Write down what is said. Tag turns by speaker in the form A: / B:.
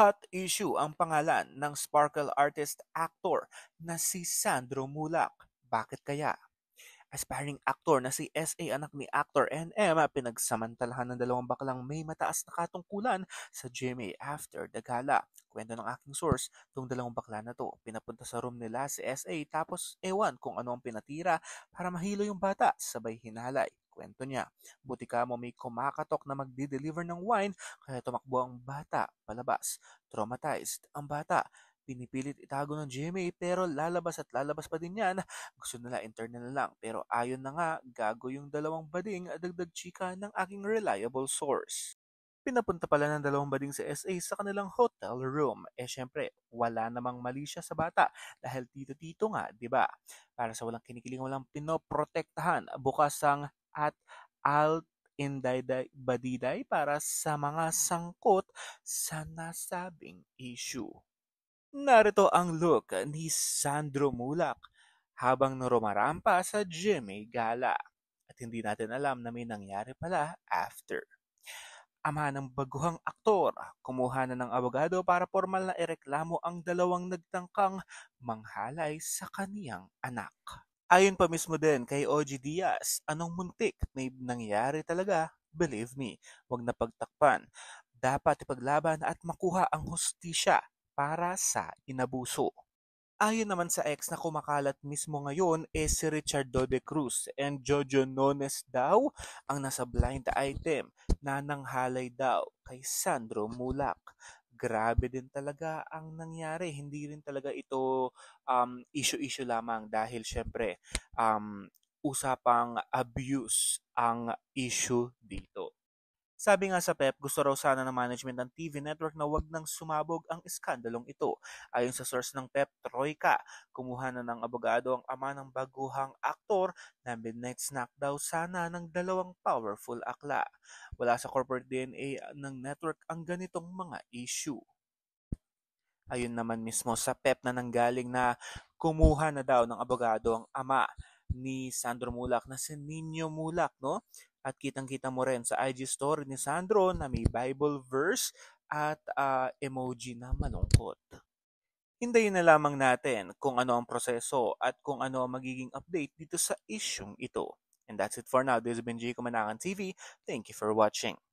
A: Hot Issue ang pangalan ng sparkle artist-actor na si Sandro Mulak. Bakit kaya? aspiring actor na si S.A. anak ni actor N.M. pinagsamantalahan ng dalawang baklang may mataas na katungkulan sa GMA after the gala. Kwento ng aking source, tong dalawang bakla na to, pinapunta sa room nila si S.A. tapos ewan kung ano ang pinatira para mahilo yung bata sabay hinalay. Kwento niya, buti ka mo may kumakatok na magdi-deliver ng wine kaya tumakbo ang bata palabas. Traumatized ang bata. Pinipilit itago ng GMA pero lalabas at lalabas pa din yan. Gusto nila internal na lang pero ayon na nga gago yung dalawang bading at dagdag chika ng aking reliable source. Pinapunta pala ng dalawang bading sa SA sa kanilang hotel room. Eh syempre, wala namang mali siya sa bata dahil tito-tito nga, di ba? Para sa walang kinikiling walang pinoprotektahan, bukas ang at Alt Inday-Badiday para sa mga sangkot sa nasabing issue. Narito ang look ni Sandro Mulak habang narumarampa sa Jimmy Gala at hindi natin alam na may nangyari pala after. Ama ng baguhang aktor, kumuha na ng abogado para formal na ireklamo ang dalawang nagtangkang manghalay sa kaniyang anak. Ayon pa mismo din kay OG Diaz, anong muntik na nangyari talaga, believe me, wag na pagtakpan. Dapat ipaglaban at makuha ang hustisya para sa inabuso. Ayon naman sa ex na kumakalat mismo ngayon e eh si Richard Dode Cruz and Jojo Nones daw ang nasa blind item na nanghalay daw kay Sandro Mulak grabe din talaga ang nangyari. Hindi rin talaga ito um, issue-issue lamang dahil syempre um, usapang abuse ang issue dito. Sabi nga sa PEP, gusto raw sana ng management ng TV network na wag nang sumabog ang iskandalong ito. Ayon sa source ng PEP, Troika, kumuha na ng abogado ang ama ng baguhang aktor na midnight snack daw sana ng dalawang powerful akla. Wala sa corporate DNA ng network ang ganitong mga issue. Ayun naman mismo sa PEP na nanggaling na kumuha na daw ng abogado ang ama ni Sandro Mulak na si Nino Mulak, no? At kitang-kita mo rin sa IG story ni Sandro na may Bible verse at uh, emoji na malungkot. Hintayin na lamang natin kung ano ang proseso at kung ano ang magiging update dito sa isyong ito. And that's it for now. This has been Jay Kumanakan TV. Thank you for watching.